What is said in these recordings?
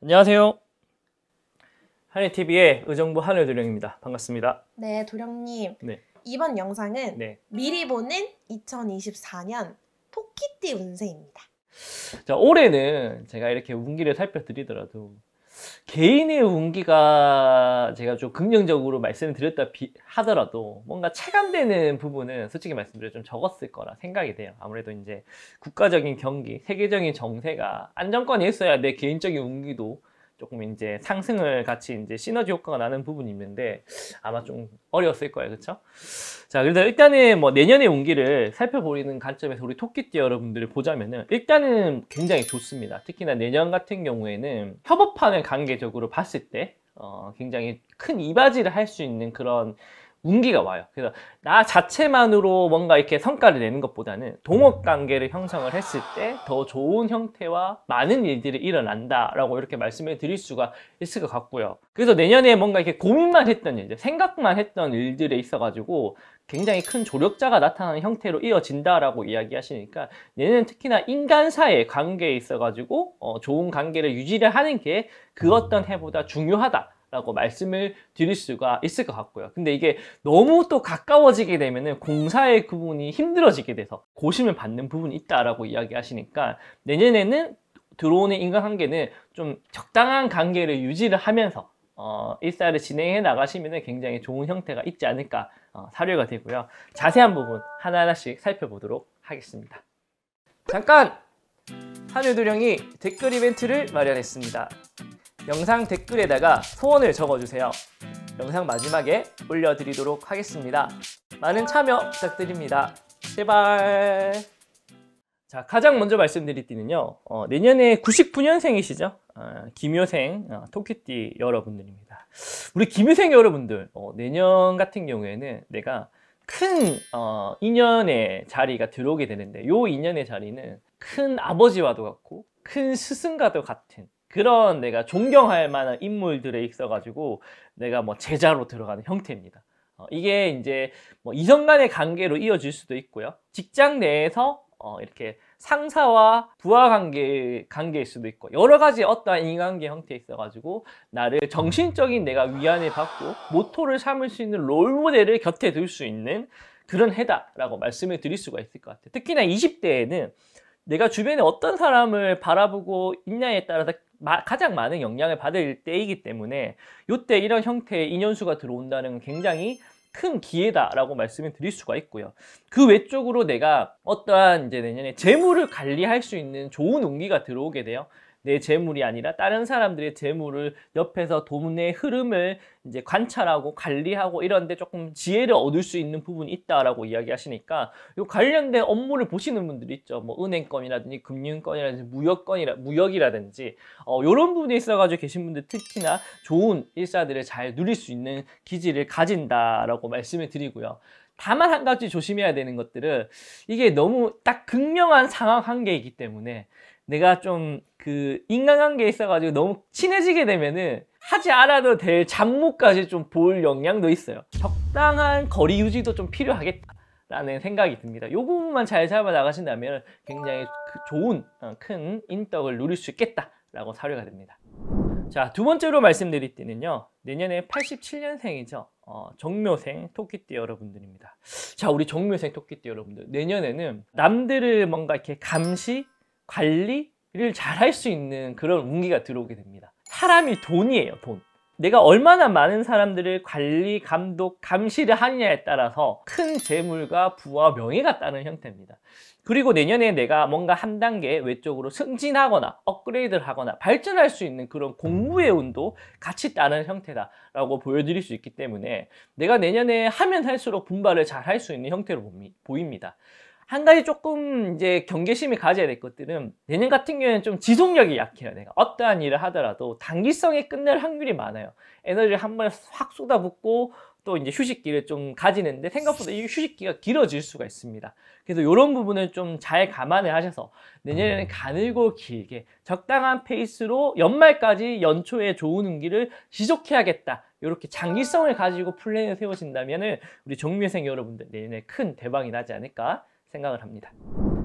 안녕하세요. 한해TV의 의정부 한울 도령입니다. 반갑습니다. 네, 도령님. 네. 이번 영상은 네. 미리 보는 2024년 토끼띠 운세입니다. 자, 올해는 제가 이렇게 운기를 살펴드리더라도 개인의 운기가 제가 좀 긍정적으로 말씀드렸다 을 하더라도 뭔가 체감되는 부분은 솔직히 말씀드려 좀 적었을 거라 생각이 돼요. 아무래도 이제 국가적인 경기, 세계적인 정세가 안정권이 있어야 내 개인적인 운기도 조금 이제 상승을 같이 이제 시너지 효과가 나는 부분이 있는데 아마 좀 어려웠을 거예요. 그렇죠? 자, 그래서 일단은 뭐 내년의 운기를 살펴보는 관점에서 우리 토끼띠 여러분들을 보자면은 일단은 굉장히 좋습니다. 특히나 내년 같은 경우에는 협업하는 관계적으로 봤을 때 어, 굉장히 큰 이바지를 할 수 있는 그런 운기가 와요. 그래서 나 자체만으로 뭔가 이렇게 성과를 내는 것보다는 동업 관계를 형성을 했을 때 더 좋은 형태와 많은 일들이 일어난다라고 이렇게 말씀을 드릴 수가 있을 것 같고요. 그래서 내년에 뭔가 이렇게 고민만 했던 일, 들 생각만 했던 일들에 있어가지고 굉장히 큰 조력자가 나타나는 형태로 이어진다라고 이야기하시니까 얘는 특히나 인간사의 관계에 있어가지고 어, 좋은 관계를 유지를 하는 게 그 어떤 해보다 중요하다. 라고 말씀을 드릴 수가 있을 것 같고요. 근데 이게 너무 또 가까워지게 되면은 공사의 부분이 힘들어지게 돼서 고심을 받는 부분이 있다라고 이야기하시니까 내년에는 들어오는 인간관계는 좀 적당한 관계를 유지를 하면서 어, 일사를 진행해 나가시면 굉장히 좋은 형태가 있지 않을까 어, 사료가 되고요. 자세한 부분 하나하나씩 살펴보도록 하겠습니다. 잠깐! 한효도령이 댓글 이벤트를 마련했습니다. 영상 댓글에다가 소원을 적어주세요. 영상 마지막에 올려드리도록 하겠습니다. 많은 참여 부탁드립니다. 제발! 자, 가장 먼저 말씀드릴 띠는요. 어, 내년에 99년생이시죠? 어, 아, 김효생 어, 토끼띠 여러분들입니다. 우리 김효생 여러분들 어, 내년 같은 경우에는 내가 큰 어, 인연의 자리가 들어오게 되는데 요 인연의 자리는 큰 아버지와도 같고 큰 스승과도 같은 그런 내가 존경할 만한 인물들에 있어가지고 내가 뭐 제자로 들어가는 형태입니다. 어, 이게 이제 뭐 이성 간의 관계로 이어질 수도 있고요. 직장 내에서 어, 이렇게 상사와 부하 관계, 관계일 수도 있고, 여러 가지 어떤인간계 형태에 있어가지고, 나를 정신적인 내가 위안을 받고, 모토를 삼을 수 있는 롤 모델을 곁에 둘 수 있는 그런 해다라고 말씀을 드릴 수가 있을 것 같아요. 특히나 20대에는 내가 주변에 어떤 사람을 바라보고 있냐에 따라서 가장 많은 영향을 받을 때이기 때문에 이때 이런 형태의 인연수가 들어온다는 굉장히 큰 기회다라고 말씀을 드릴 수가 있고요. 그외적으로 내가 어떠한 이제 내년에 재물을 관리할 수 있는 좋은 운기가 들어오게 돼요. 내 재물이 아니라 다른 사람들의 재물을 옆에서 돈의 흐름을 이제 관찰하고 관리하고 이런데 조금 지혜를 얻을 수 있는 부분이 있다라고 이야기하시니까 이 관련된 업무를 보시는 분들이 있죠. 뭐 은행권이라든지 금융권이라든지 무역권이라 무역이라든지 어, 이런 부분에 있어가지고 계신 분들 특히나 좋은 일사들을 잘 누릴 수 있는 기질을 가진다라고 말씀을 드리고요. 다만 한 가지 조심해야 되는 것들은 이게 너무 딱 극명한 상황 한계이기 때문에 내가 좀 그 인간관계에 있어가지고 너무 친해지게 되면은 하지 않아도 될 잡무까지 좀 볼역량도 있어요. 적당한 거리 유지도 좀 필요하겠다라는 생각이 듭니다. 요 부분만 잘 잡아 나가신다면 굉장히 그 좋은 어, 큰 인덕을 누릴 수 있겠다라고 사료가 됩니다. 자, 두 번째로 말씀드릴 때는요. 내년에 87년생이죠. 어, 정묘생 토끼띠 여러분들입니다. 자, 우리 정묘생 토끼띠 여러분들. 내년에는 남들을 뭔가 이렇게 감시, 관리를 잘 할 수 있는 그런 운기가 들어오게 됩니다. 사람이 돈이에요, 돈. 내가 얼마나 많은 사람들을 관리, 감독, 감시를 하느냐에 따라서 큰 재물과 부와 명예가 따는 형태입니다. 그리고 내년에 내가 뭔가 한 단계 외적으로 승진하거나 업그레이드를 하거나 발전할 수 있는 그런 공부의 운도 같이 따는 형태다라고 보여드릴 수 있기 때문에 내가 내년에 하면 할수록 분발을 잘 할 수 있는 형태로 보입니다. 한 가지 조금 이제 경계심이 가져야 될 것들은 내년 같은 경우에는 좀 지속력이 약해요. 내가 어떠한 일을 하더라도 단기성에 끝낼 확률이 많아요. 에너지를 한 번에 확 쏟아붓고 또 이제 휴식기를 좀 가지는데 생각보다 이 휴식기가 길어질 수가 있습니다. 그래서 이런 부분을 좀 잘 감안을 하셔서 내년에는 음. 가늘고 길게 적당한 페이스로 연말까지 연초에 좋은 운기를 지속해야겠다. 이렇게 장기성을 가지고 플랜을 세우신다면 우리 정미생 여러분들 내년에 큰 대박이 나지 않을까 생각을 합니다.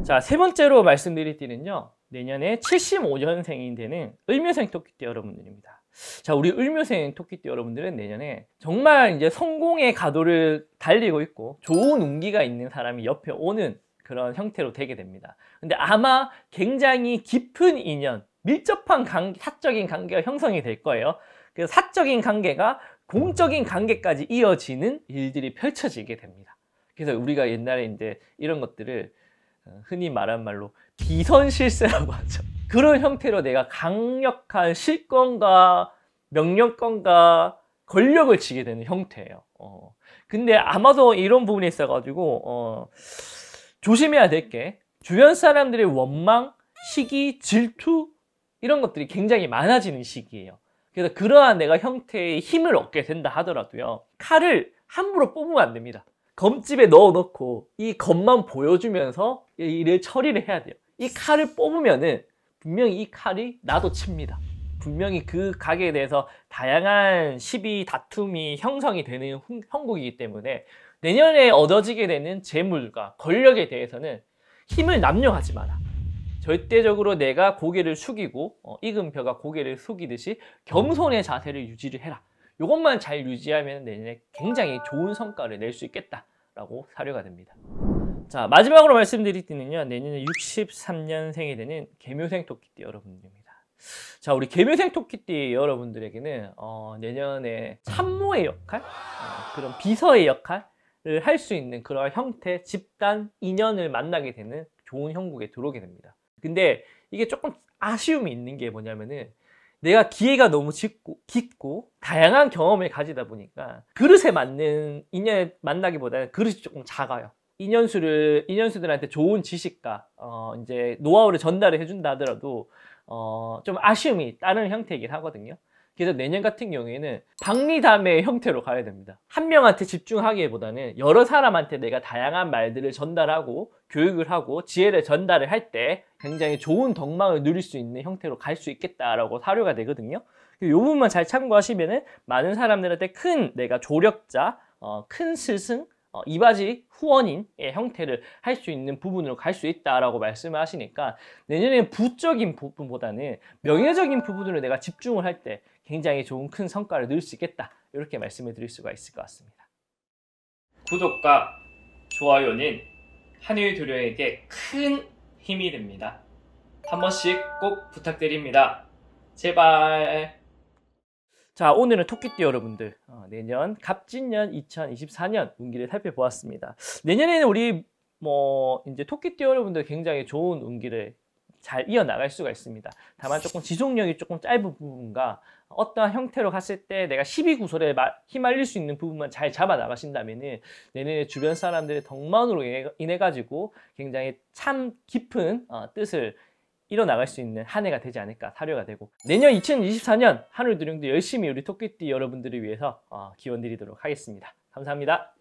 자, 세 번째로 말씀드릴 띠는요. 내년에 75년생이 되는 을묘생 토끼띠 여러분들입니다. 자, 우리 을묘생 토끼띠 여러분들은 내년에 정말 이제 성공의 가도를 달리고 있고 좋은 운기가 있는 사람이 옆에 오는 그런 형태로 되게 됩니다. 근데 아마 굉장히 깊은 인연, 밀접한 관계, 사적인 관계가 형성이 될 거예요. 그래서 사적인 관계가 공적인 관계까지 이어지는 일들이 펼쳐지게 됩니다. 그래서 우리가 옛날에 이제 이런 것들을 어, 흔히 말한 말로 비선실세라고 하죠. 그런 형태로 내가 강력한 실권과 명령권과 권력을 지게 되는 형태예요. 어. 근데 아마도 이런 부분에 있어가지고 어, 조심해야 될 게 주변 사람들의 원망, 시기, 질투 이런 것들이 굉장히 많아지는 시기예요. 그래서 그러한 내가 형태의 힘을 얻게 된다 하더라도요. 칼을 함부로 뽑으면 안 됩니다. 검집에 넣어놓고 이 검만 보여주면서 일을 처리를 해야 돼요. 이 칼을 뽑으면은 분명히 이 칼이 나도 칩니다. 분명히 그 가게에 대해서 다양한 시비, 다툼이 형성이 되는 형국이기 때문에 내년에 얻어지게 되는 재물과 권력에 대해서는 힘을 남용하지 마라. 절대적으로 내가 고개를 숙이고 어, 익은 벼가 고개를 숙이듯이 겸손의 자세를 유지를 해라. 이것만 잘 유지하면 내년에 굉장히 좋은 성과를 낼 수 있겠다라고 사료가 됩니다. 자 마지막으로 말씀드릴 띠는요 내년에 63년생이 되는 개묘생 토끼띠 여러분들입니다. 자 우리 개묘생 토끼띠 여러분들에게는 어, 내년에 참모의 역할, 어, 그런 비서의 역할 을할 수 있는 그런 형태, 집단, 인연을 만나게 되는 좋은 형국에 들어오게 됩니다. 근데 이게 조금 아쉬움이 있는 게 뭐냐면은 내가 기회가 너무 짙고, 깊고 다양한 경험을 가지다 보니까 그릇에 맞는 인연을 만나기보다는 그릇이 조금 작아요. 인연수를 인연수들한테 좋은 지식과 어, 이제 노하우를 전달을 해준다 하더라도 어, 좀 아쉬움이 따른 형태이긴 하거든요. 그래서 내년 같은 경우에는 박리담의 형태로 가야 됩니다. 한 명한테 집중하기보다는 여러 사람한테 내가 다양한 말들을 전달하고 교육을 하고 지혜를 전달을 할 때 굉장히 좋은 덕망을 누릴 수 있는 형태로 갈 수 있겠다라고 사료가 되거든요. 이 부분만 잘 참고하시면은 많은 사람들한테 큰 내가 조력자, 어, 큰 스승, 어, 이바지 후원인의 예, 형태를 할 수 있는 부분으로 갈 수 있다라고 말씀을 하시니까 내년에는 부적인 부분보다는 명예적인 부분으로 내가 집중을 할 때 굉장히 좋은 큰 성과를 낼 수 있겠다 이렇게 말씀을 드릴 수가 있을 것 같습니다. 구독과 좋아요는 한일 두려에게 큰 힘이 됩니다. 한 번씩 꼭 부탁드립니다. 제발. 자 오늘은 토끼띠 여러분들 어, 내년 갑진년 2024년 운기를 살펴보았습니다. 내년에는 우리 뭐 이제 토끼띠 여러분들 굉장히 좋은 운기를 잘 이어나갈 수가 있습니다. 다만 조금 지속력이 조금 짧은 부분과 어떠한 형태로 갔을 때 내가 12구설에 휘말릴 수 있는 부분만 잘 잡아 나가신다면 내년에 주변 사람들의 덕만으로 인해, 가지고 굉장히 참 깊은 어, 뜻을 일어나갈 수 있는 한 해가 되지 않을까 사료가 되고 내년 2024년 한울드령도 열심히 우리 토끼띠 여러분들을 위해서 어, 기원 드리도록 하겠습니다. 감사합니다.